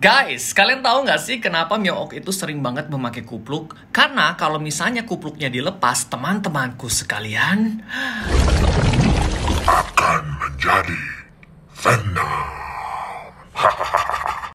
Guys, kalian tahu nggak sih kenapa Myeok itu sering banget memakai kupluk? Karena kalau misalnya kupluknya dilepas, teman-temanku sekalian akan menjadi Venom.